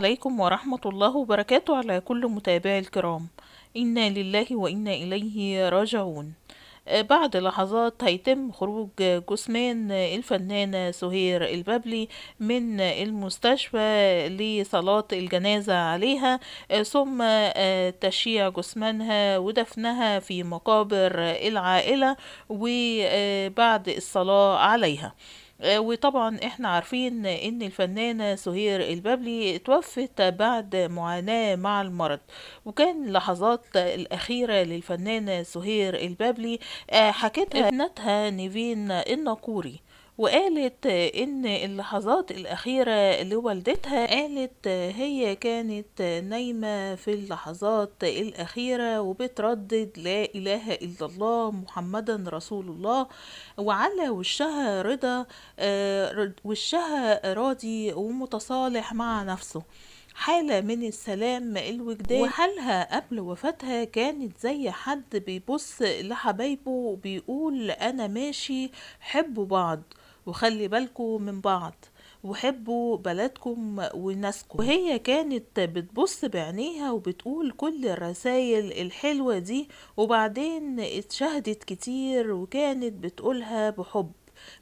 عليكم ورحمة الله وبركاته على كل متابعي الكرام إنا لله وإنا إليه راجعون آه، بعد لحظات هيتم خروج جثمان الفنانة سهير البابلي من المستشفى لصلاة الجنازة عليها آه، ثم آه، تشييع جثمانها ودفنها في مقابر العائلة وبعد الصلاة عليها آه، وطبعا احنا عارفين ان الفنانة سهير البابلي توفت بعد معاناة مع المرض وكان لحظات الأخيرة للفنانة سهير البابلي آه، حكتها ابنتها نيفين الناقوري وقالت إن اللحظات الأخيرة لوالدتها قالت هي كانت نايمة في اللحظات الأخيرة وبتردد لا إله إلا الله محمدا رسول الله وعلى وشها رضا آه، وشها راضي ومتصالح مع نفسه حالة من السلام الوجدان وحالها قبل وفاتها كانت زي حد بيبص لحبايبه وبيقول أنا ماشي حبوا بعض وخلي بالكم من بعض وحبوا بلدكم وناسكم وهي كانت بتبص بعينيها وبتقول كل الرسايل الحلوة دي وبعدين اتشهدت كتير وكانت بتقولها بحب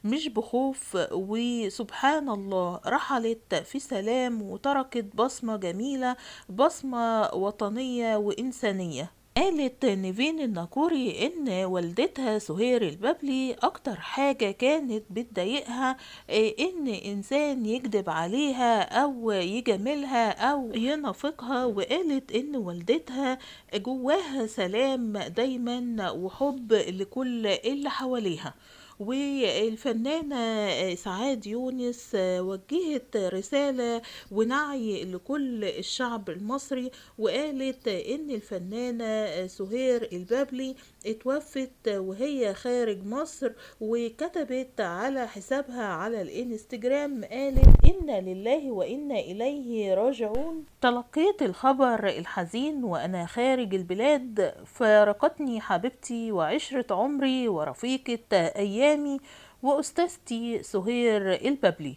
مش بخوف وسبحان الله رحلت في سلام وتركت بصمة جميلة بصمة وطنية وإنسانية قالت نيفين الناكوري ان والدتها سهير البابلي اكتر حاجة كانت بتضايقها إيه، ان انسان يكذب عليها او يجاملها او ينافقها وقالت ان والدتها جواها سلام دايما وحب لكل اللي حواليها والفنانة آه، سعاد يونس آه، وجهت رسالة ونعي لكل الشعب المصري وقالت إن الفنانة آه، سهير البابلي اتوفت وهي خارج مصر وكتبت على حسابها على الانستجرام قالت إنا لله وإنا إليه راجعون تلقيت الخبر الحزين وأنا خارج البلاد فارقتني حبيبتي وعشرة عمري ورفيقة أيام الشامي وأستاذتي سهير البابلي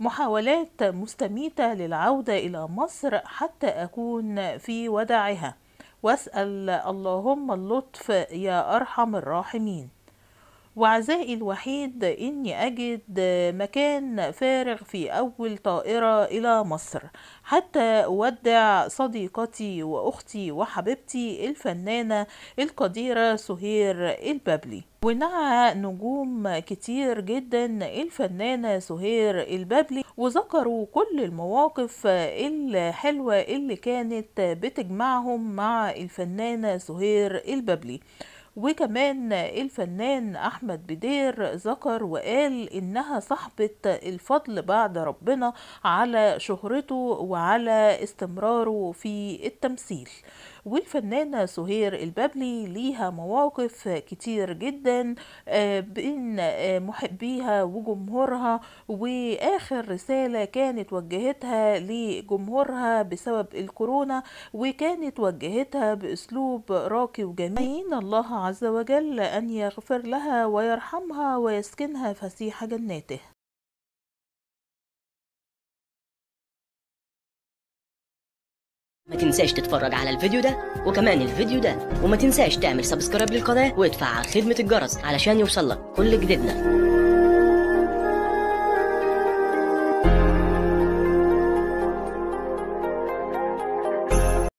محاولات مستميتة للعودة إلى مصر حتى أكون في وداعها وأسأل اللهم اللطف يا أرحم الراحمين وعزائي الوحيد إني أجد مكان فارغ في أول طائرة إلى مصر حتى أودع صديقتي وأختي وحبيبتي الفنانة القديرة سهير البابلي ونعى نجوم كتير جدا الفنانة سهير البابلي وذكروا كل المواقف الحلوة اللي كانت بتجمعهم مع الفنانة سهير البابلي وكمان الفنان أحمد بدير ذكر وقال إنها صاحبة الفضل بعد ربنا على شهرته وعلى استمراره في التمثيل والفنانة سهير البابلي ليها مواقف كتير جدا آه، بين آه، محبيها وجمهورها وآخر رسالة كانت وجهتها لجمهورها بسبب الكورونا وكانت وجهتها بأسلوب راقي وجميل الله عز وجل أن يغفر لها ويرحمها ويسكنها فسيح جناته ما تنساش تتفرج على الفيديو ده وكمان الفيديو ده وما تنساش تعمل سبسكرايب للقناة وتفعل خدمة الجرس علشان يوصلك كل جديدنا